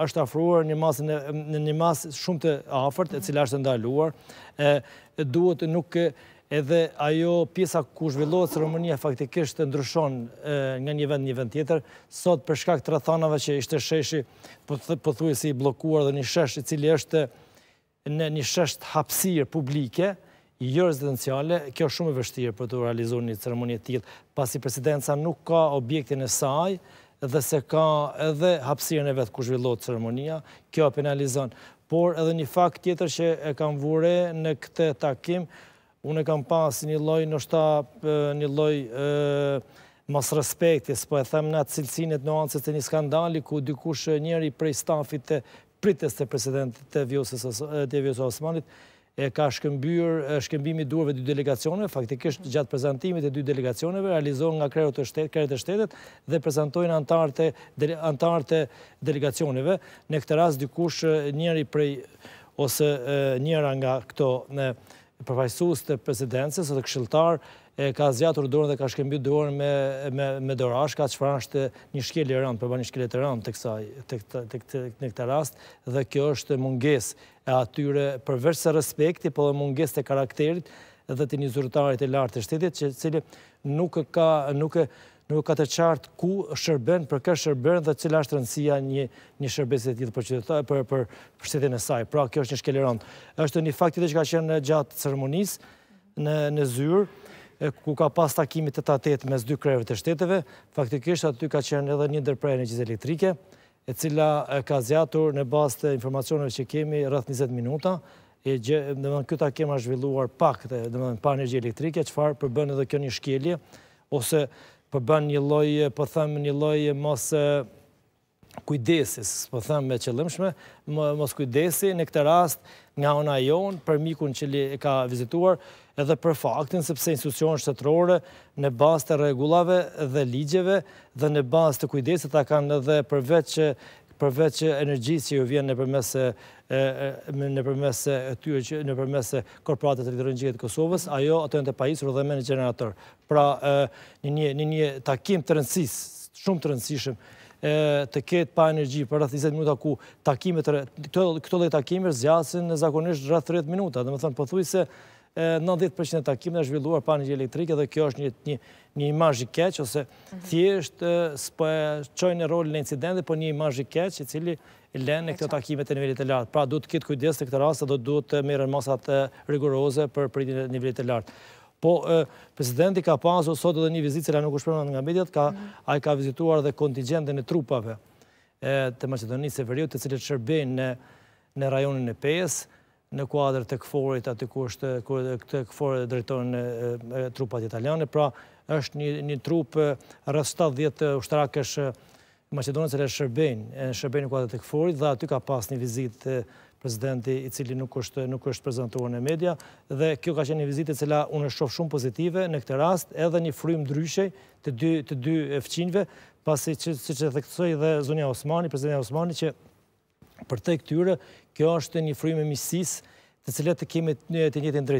është afruar në një masë shumë të afërt, e cila është ndaluar, duhet nuk edhe ajo pjesa ku zhvillohet së Romënia faktikisht të ndryshon nga një vend një vend tjetër, sot përshkak të rëthanave që ishte sheshi pëthuje po po si blokuar dhe një shesh i cili është në një shesh të hapsirë publike, jo rezidenciale, kjo shumë e vështirë për të realizohet një ceremonie tjilë, pasi presidenca nuk ka objektin e saj, dhe se ka edhe hapsirën e vetë ku zhvillot ceremonia, kjo penalizon. Por edhe një fakt tjetër që e kam vure në këte takim, unë e kam pas një loj në një loj mas respektis, po e them në atë cilësinit në ansës të një skandali, ku dikush njëri prej stafit të pritës të presidentit të Vjosa Osmanit, e ka shkëmbyr shkëmbimi duarve dy delegacioneve, faktikisht gjatë prezentimit e dy delegacioneve, realizohën nga kretë e shtetet dhe prezentojnë antarët e delegacioneve. Në këtë ras, dy njëri prej, ose njëra nga këto në përfajsus të presidencës dhe këshiltar e ka zjatur dorën dhe ka shkembi dorën me dorash, ka qëfar është një shkjeli rëndë, përba një shkjeli të rëndë në këta rast, dhe kjo është munges e atyre përveç se respekti, po dhe munges të karakterit dhe të një zyrtarit e lartë të shtetit, që cili nuk e nuk ka të qartë ku shërben, për kërë shërben dhe cila është rëndësia një shërbeset e dhe për qytetarë, për për shtetin e saj. Pra, kjo është një shkeleron. është një fakt i që ka qenë gjatë ceremonis në zyrë, ku ka pas takimit të tatet mes dy krejëve të shteteve, faktikisht aty ka qenë edhe një ndërprej në gjizë elektrike, e cila ka zjatur në bas të informacionëve që kemi rrëth 20 minuta, dhe më në këta kema zhvilluar pak, të më në panë një gjizë elektrike, qëfar përbën edhe kjo një shkelje, ose përbën një lojë, po them një lojë mos kujdesis, po them me qëllimshme, mos kujdesi në këtë rast nga ona jon për mikun që li ka vizituar edhe për faktin sepse institucionet shtetërore në bazë të rregullave dhe ligjeve dhe në bazë të kujdesit ata kanë edhe përveç përveç energjisë që ju vjenë në përmese në tyre që korporatet e të të Kosovës, ajo ato e të pajisur dhe me në generator. Pra, një një takim të rëndësis, shumë të rëndësishëm, të ketë pa energji për rrëth 20 minuta ku takimet, këto dhe takimet zjasin në zakonisht rrëth 30 minuta. Dhe më thënë përthuj se 90% e takimin e zhvilluar pa një elektrike dhe kjo është një një imazh i keq ose mhm. thjesht s'po e çojnë në rolin e incidentit, po një imazh i keq i cili lën në këto takime të nivelit të lartë. Pra duhet të ketë kujdes në këtë rast dhe duhet të merren masat rigoroze për pritjen e nivelit të lartë. Po presidenti ka pasur sot edhe një vizitë që nuk u shpërndan nga mediat, ka mhm. ai ka vizituar dhe kontingjentin e trupave të Maqedonisë së Veriut, të cilët shërbejnë në në rajonin e pesë në kuadrë të këforit aty ku është të këforit dhe drejtojnë trupat italiane, pra është një trup rëstat djetë ushtrakesh Macedonës e le Shërbejnë, në kuadrë të këforit dhe aty ka pas një vizit prezidenti i cili nuk është prezentuar në media dhe kjo ka qenë një vizit e cila unë është shumë pozitive në këtë rast edhe një frym dryshej të dy fqinjve pasi që të theksoi dhe Zunia Osmani, prezidenti Osmani që për të këtyre, kjo është një frujme misis të cilët të kemi të njëtën